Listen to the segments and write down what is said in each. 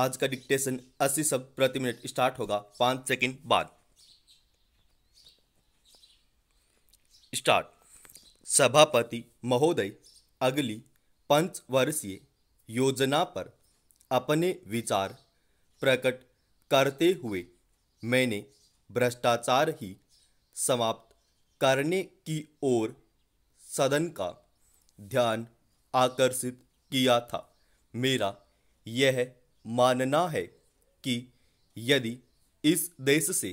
आज का डिक्टेशन 80 शब्द प्रति मिनट स्टार्ट होगा पाँच सेकंड बाद स्टार्ट सभापति महोदय अगली पंच वर्षीय योजना पर अपने विचार प्रकट करते हुए मैंने भ्रष्टाचार ही समाप्त करने की ओर सदन का ध्यान आकर्षित किया था मेरा यह मानना है कि यदि इस देश से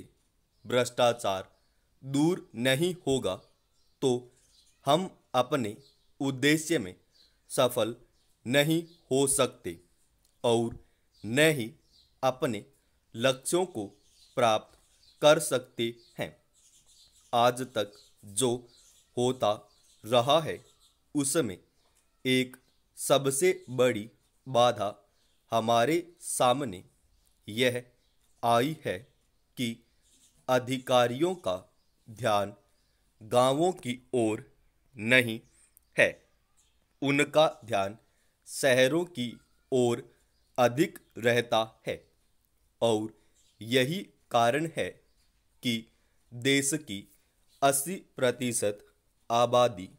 भ्रष्टाचार दूर नहीं होगा तो हम अपने उद्देश्य में सफल नहीं हो सकते और न ही अपने लक्ष्यों को प्राप्त कर सकते हैं आज तक जो होता रहा है उसमें एक सबसे बड़ी बाधा हमारे सामने यह आई है कि अधिकारियों का ध्यान गांवों की ओर नहीं है उनका ध्यान शहरों की ओर अधिक रहता है और यही कारण है कि देश की अस्सी प्रतिशत आबादी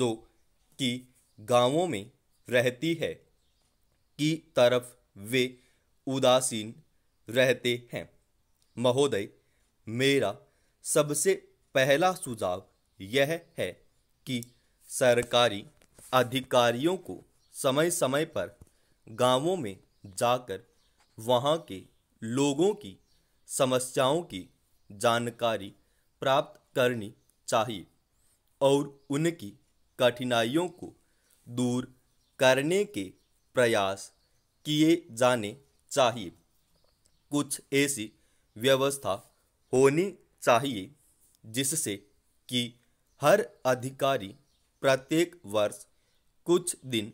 जो कि गांवों में रहती है की तरफ वे उदासीन रहते हैं महोदय मेरा सबसे पहला सुझाव यह है कि सरकारी अधिकारियों को समय समय पर गांवों में जाकर वहां के लोगों की समस्याओं की जानकारी प्राप्त करनी चाहिए और उनकी कठिनाइयों को दूर करने के प्रयास किए जाने चाहिए कुछ ऐसी व्यवस्था होनी चाहिए जिससे कि हर अधिकारी प्रत्येक वर्ष कुछ दिन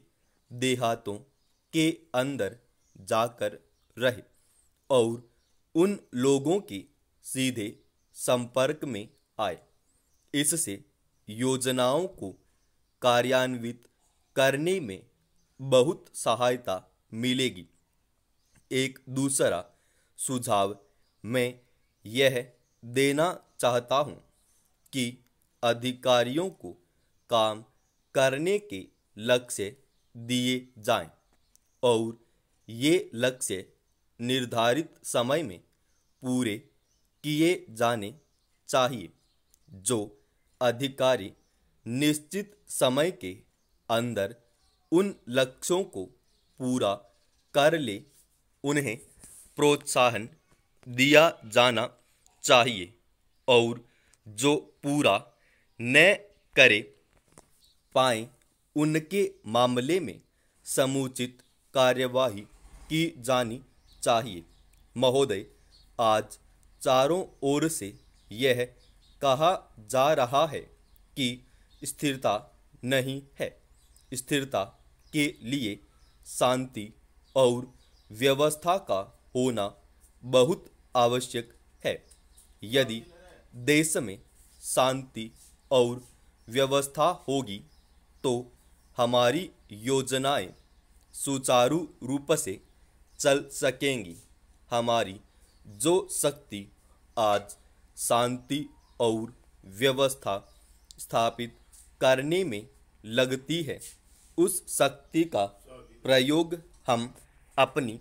देहातों के अंदर जाकर रहे और उन लोगों के सीधे संपर्क में आए इससे योजनाओं को कार्यान्वित करने में बहुत सहायता मिलेगी एक दूसरा सुझाव मैं यह देना चाहता हूँ कि अधिकारियों को काम करने के लक्ष्य दिए जाएं और ये लक्ष्य निर्धारित समय में पूरे किए जाने चाहिए जो अधिकारी निश्चित समय के अंदर उन लक्ष्यों को पूरा कर ले उन्हें प्रोत्साहन दिया जाना चाहिए और जो पूरा न करे पाए उनके मामले में समुचित कार्यवाही की जानी चाहिए महोदय आज चारों ओर से यह कहा जा रहा है कि स्थिरता नहीं है स्थिरता के लिए शांति और व्यवस्था का होना बहुत आवश्यक है यदि देश में शांति और व्यवस्था होगी तो हमारी योजनाएं सुचारू रूप से चल सकेंगी हमारी जो शक्ति आज शांति और व्यवस्था स्थापित करने में लगती है उस शक्ति का प्रयोग हम अपनी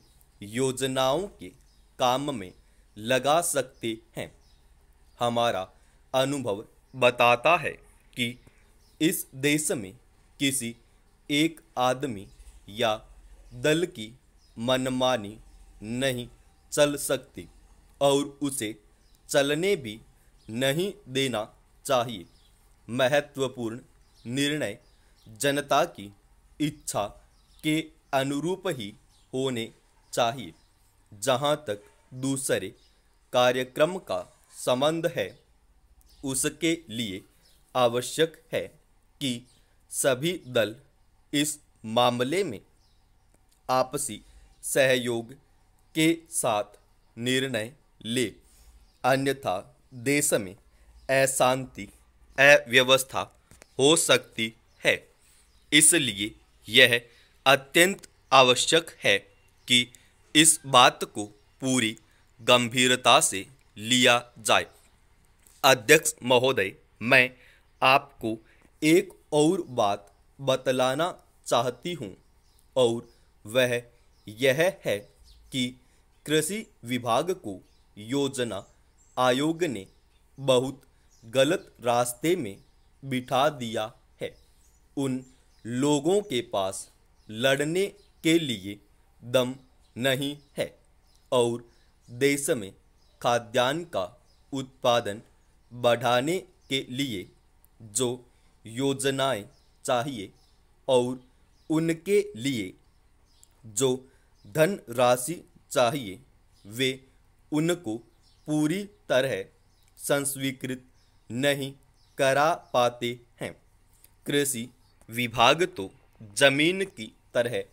योजनाओं के काम में लगा सकते हैं हमारा अनुभव बताता है कि इस देश में किसी एक आदमी या दल की मनमानी नहीं चल सकती और उसे चलने भी नहीं देना चाहिए महत्वपूर्ण निर्णय जनता की इच्छा के अनुरूप ही होने चाहिए जहाँ तक दूसरे कार्यक्रम का संबंध है उसके लिए आवश्यक है कि सभी दल इस मामले में आपसी सहयोग के साथ निर्णय ले अन्यथा देश में अशांति अव्यवस्था हो सकती है इसलिए यह अत्यंत आवश्यक है कि इस बात को पूरी गंभीरता से लिया जाए अध्यक्ष महोदय मैं आपको एक और बात बतलाना चाहती हूँ और वह यह है कि कृषि विभाग को योजना आयोग ने बहुत गलत रास्ते में बिठा दिया है उन लोगों के पास लड़ने के लिए दम नहीं है और देश में खाद्यान्न का उत्पादन बढ़ाने के लिए जो योजनाएं चाहिए और उनके लिए जो धनराशि चाहिए वे उनको पूरी तरह संस्वीकृत नहीं करा पाते हैं कृषि विभाग तो जमीन की तरह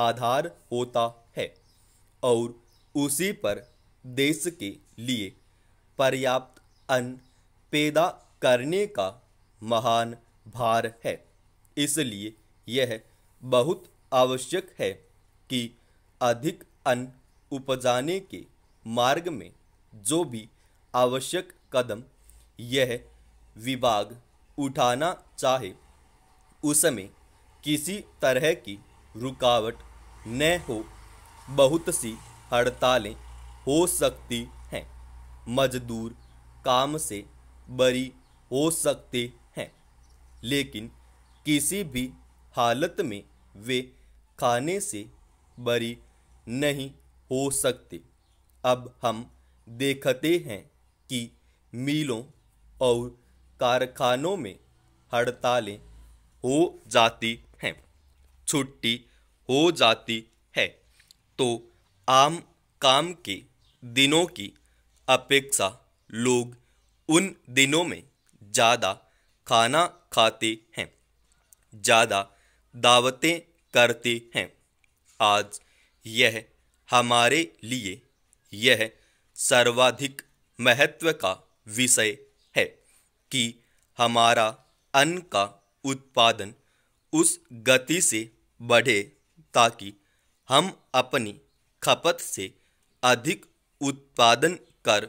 आधार होता है और उसी पर देश के लिए पर्याप्त अन्न पैदा करने का महान भार है इसलिए यह बहुत आवश्यक है कि अधिक अन्न उपजाने के मार्ग में जो भी आवश्यक कदम यह विभाग उठाना चाहे उसमें किसी तरह की रुकावट न हो बहुत सी हड़तालें हो सकती हैं मजदूर काम से बरी हो सकते हैं लेकिन किसी भी हालत में वे खाने से बरी नहीं हो सकते अब हम देखते हैं कि मिलों और कारखानों में हड़तालें हो जाती है छुट्टी हो जाती है तो आम काम के दिनों की अपेक्षा लोग उन दिनों में ज़्यादा खाना खाते हैं ज़्यादा दावतें करते हैं आज यह हमारे लिए यह सर्वाधिक महत्व का विषय है कि हमारा अन्न का उत्पादन उस गति से बढ़े ताकि हम अपनी खपत से अधिक उत्पादन कर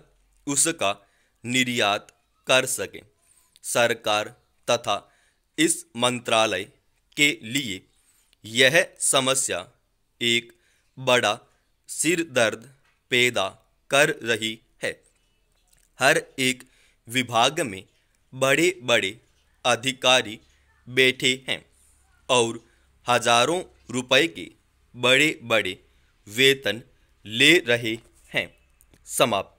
उसका निर्यात कर सकें सरकार तथा इस मंत्रालय के लिए यह समस्या एक बड़ा सिर दर्द पैदा कर रही है हर एक विभाग में बड़े बड़े अधिकारी बैठे हैं और हजारों रुपए के बड़े बड़े वेतन ले रहे हैं समाप्त